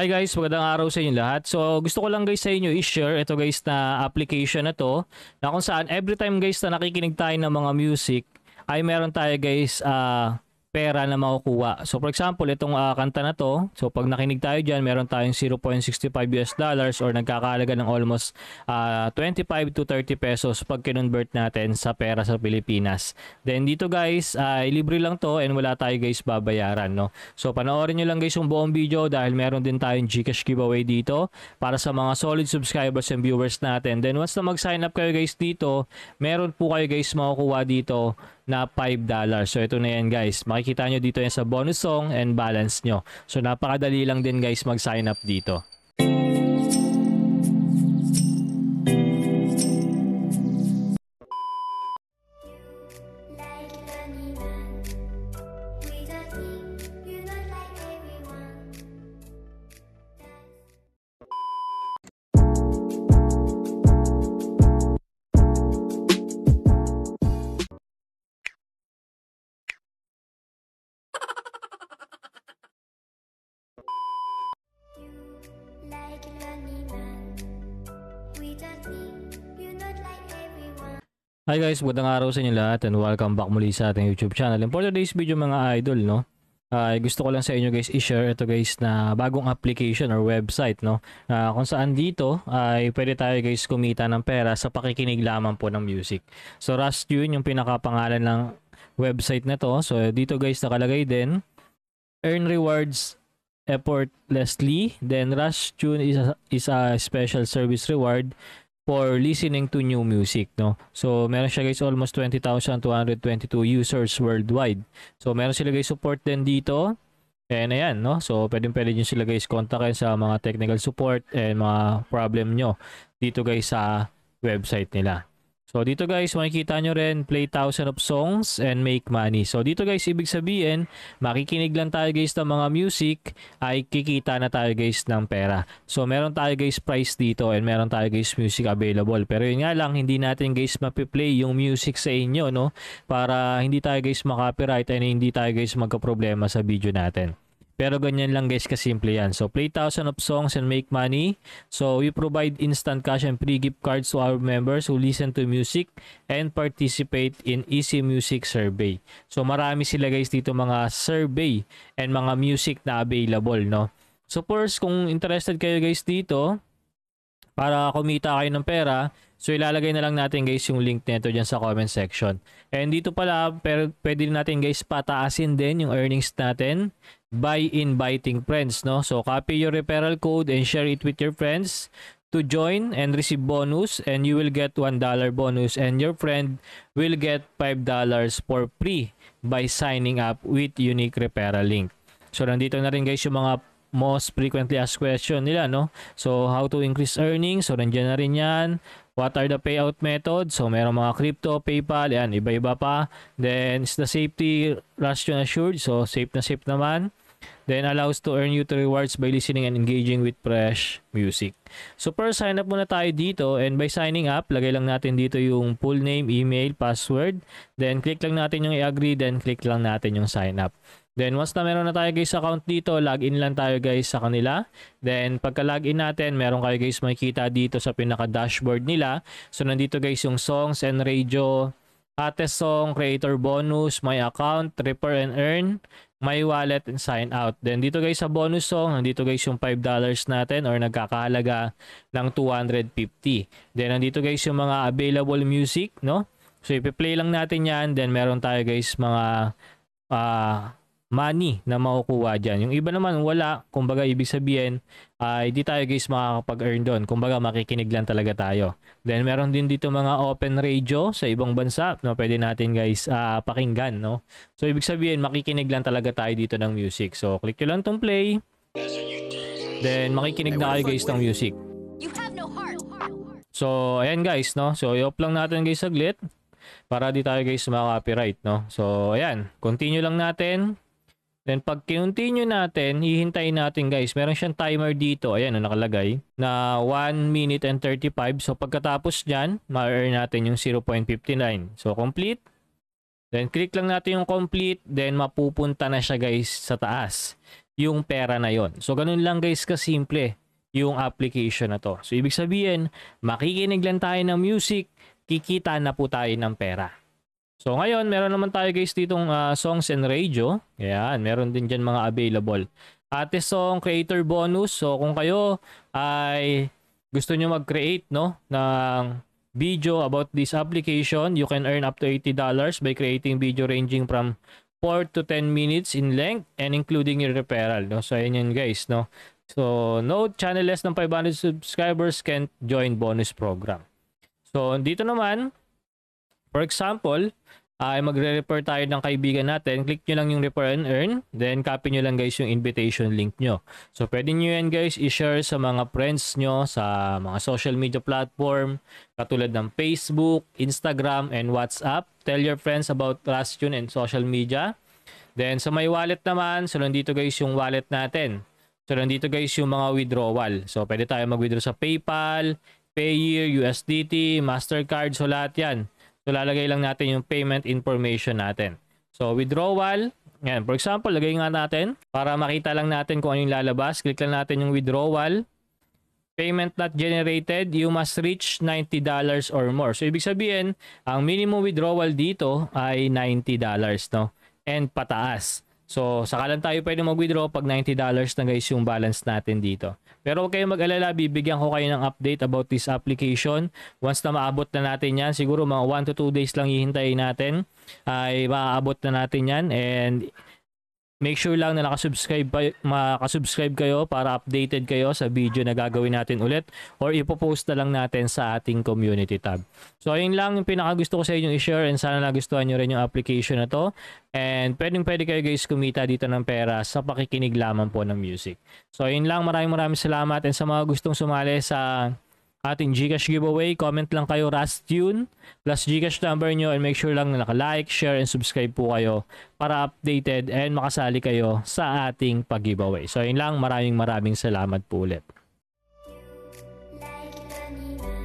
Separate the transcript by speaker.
Speaker 1: Hi guys, magandang araw sa inyo lahat. So gusto ko lang guys sa inyo i-share ito guys na application na to na kung saan every time guys na nakikinig tayo ng mga music ay meron tayo guys uh, pera na makukuha. So for example, itong uh, kanta na to, so pag nakinig tayo dyan, meron tayong 0.65 US dollars or nagkakalaga ng almost uh, ah, 25 to 30 pesos pag kinonvert natin sa pera sa Pilipinas. Then dito guys, uh, ah, libre lang to and wala tayo guys babayaran. No? So panoorin nyo lang guys yung buong video dahil meron din tayong Gcash giveaway dito para sa mga solid subscribers and viewers natin. Then once na mag-sign up kayo guys dito, meron po kayo guys makukuha dito na $5. So ito na yan guys. Makikita nyo dito yan sa bonus song and balance nyo. So napakadali lang din guys mag-sign up dito. Hi guys, magandang araw sa inyo lahat and welcome back muli sa ating YouTube channel. And for today's video mga idol, no, uh, gusto ko lang sa inyo guys i-share ito guys na bagong application or website, no, uh, kung saan dito ay uh, pwede tayo guys kumita ng pera sa pakikinig lamang po ng music. So Rust yun yung pinakapangalan ng website na to. So dito guys nakalagay din, earn rewards effortlessly, then Rush Tune is a, is a special service reward for listening to new music, no? So, meron siya guys almost 20,222 users worldwide. So, meron sila guys support din dito. And ayan, no? So, pwedeng pwede nyo sila guys kontakin sa mga technical support and mga problem nyo dito guys sa website nila. So dito guys, makikita nyo rin play thousand of songs and make money. So dito guys, ibig sabihin, makikinig lang tayo guys ng mga music ay kikita na tayo guys ng pera. So meron tayo guys price dito and meron tayo guys music available. Pero yun nga lang, hindi natin guys mapiplay yung music sa inyo no para hindi tayo guys makapiright and hindi tayo guys magka problema sa video natin. Pero ganyan lang guys, kasimple yan. So play thousand of songs and make money. So we provide instant cash and free gift cards to our members who listen to music and participate in Easy Music Survey. So marami sila guys dito mga survey and mga music na available, no? So first, kung interested kayo guys dito, para kumita kayo ng pera. So ilalagay na lang natin guys yung link nito diyan sa comment section. And dito pala pero pwede natin guys pataasin din yung earnings natin by inviting friends no. So copy your referral code and share it with your friends to join and receive bonus and you will get $1 bonus and your friend will get $5 for free by signing up with unique referral link. So nandito na rin guys yung mga most frequently asked question nila, no? So, how to increase earnings. So, nandiyan na rin yan. What are the payout methods? So, merong mga crypto, PayPal, yan, iba-iba pa. Then, is the safety ration assured? So, safe na safe naman. Then, allows to earn you to rewards by listening and engaging with fresh music. So, first, sign up muna tayo dito. And by signing up, lagay lang natin dito yung full name, email, password. Then, click lang natin yung i-agree. Then, click lang natin yung sign up. Then once na meron na tayo guys account dito, login lang tayo guys sa kanila. Then pagka login natin, meron kayo guys makikita dito sa pinaka dashboard nila. So nandito guys yung songs and radio, artist song, creator bonus, my account, repair and earn, my wallet and sign out. Then dito guys sa bonus song, nandito guys yung $5 natin or nagkakahalaga ng 250. Then nandito guys yung mga available music, no? So ipi-play lang natin 'yan, then meron tayo guys mga uh, money na makukuha dyan. Yung iba naman wala, kumbaga ibig sabihin ay uh, di tayo guys makakapag-earn doon. Kumbaga makikinig lang talaga tayo. Then meron din dito mga open radio sa ibang bansa na pwede natin guys uh, pakinggan. No? So ibig sabihin makikinig lang talaga tayo dito ng music. So click nyo lang tong play. Then makikinig na kayo guys ng music. So ayan guys no. So i-off lang natin guys saglit para di tayo guys mga copyright no. So ayan, continue lang natin. Then pag kinontinue natin, hihintayin natin guys, meron siyang timer dito, ayan na nakalagay, na 1 minute and 35. So pagkatapos dyan, ma-earn natin yung 0.59. So complete. Then click lang natin yung complete, then mapupunta na siya guys sa taas, yung pera na yon. So ganun lang guys kasimple yung application na to. So ibig sabihin, makikinig lang tayo ng music, kikita na po tayo ng pera. So ngayon, meron naman tayo guys ditong uh, songs and radio. Ayan, meron din dyan mga available. Ate song creator bonus. So kung kayo ay gusto nyo mag-create no, ng video about this application, you can earn up to $80 by creating video ranging from 4 to 10 minutes in length and including your referral. No? So ayan yun guys. No? So no less than 500 subscribers can join bonus program. So dito naman, For example, ah, ay uh, magre-refer tayo ng kaibigan natin, click nyo lang yung refer and earn, then copy nyo lang guys yung invitation link nyo. So pwede nyo yan guys i-share sa mga friends nyo sa mga social media platform, katulad ng Facebook, Instagram, and WhatsApp. Tell your friends about TrustTune and social media. Then sa may wallet naman, so nandito guys yung wallet natin. So nandito guys yung mga withdrawal. So pwede tayo mag-withdraw sa PayPal, Payeer, USDT, MasterCard, so lahat yan. So lalagay lang natin yung payment information natin. So withdrawal, yan. For example, lagay nga natin para makita lang natin kung ano yung lalabas. Click lang natin yung withdrawal. Payment not generated, you must reach $90 or more. So ibig sabihin, ang minimum withdrawal dito ay $90, no? And pataas. So, saka lang tayo pwede mag-withdraw pag $90 na guys yung balance natin dito. Pero huwag kayong mag-alala, bibigyan ko kayo ng update about this application. Once na maabot na natin yan, siguro mga 1 to 2 days lang hihintayin natin, ay maaabot na natin yan. And Make sure lang na nakasubscribe, makasubscribe kayo para updated kayo sa video na gagawin natin ulit or ipopost na lang natin sa ating community tab. So ayun lang yung pinakagusto ko sa inyo i-share and sana nagustuhan nyo rin yung application na to. And pwedeng pwede kayo guys kumita dito ng pera sa pakikinig lamang po ng music. So ayun lang maraming maraming salamat and sa mga gustong sumali sa ating Gcash giveaway. Comment lang kayo Rastune plus Gcash number nyo and make sure lang na naka-like, share, and subscribe po kayo para updated and makasali kayo sa ating pag-giveaway. So yun lang, maraming maraming salamat po ulit. Like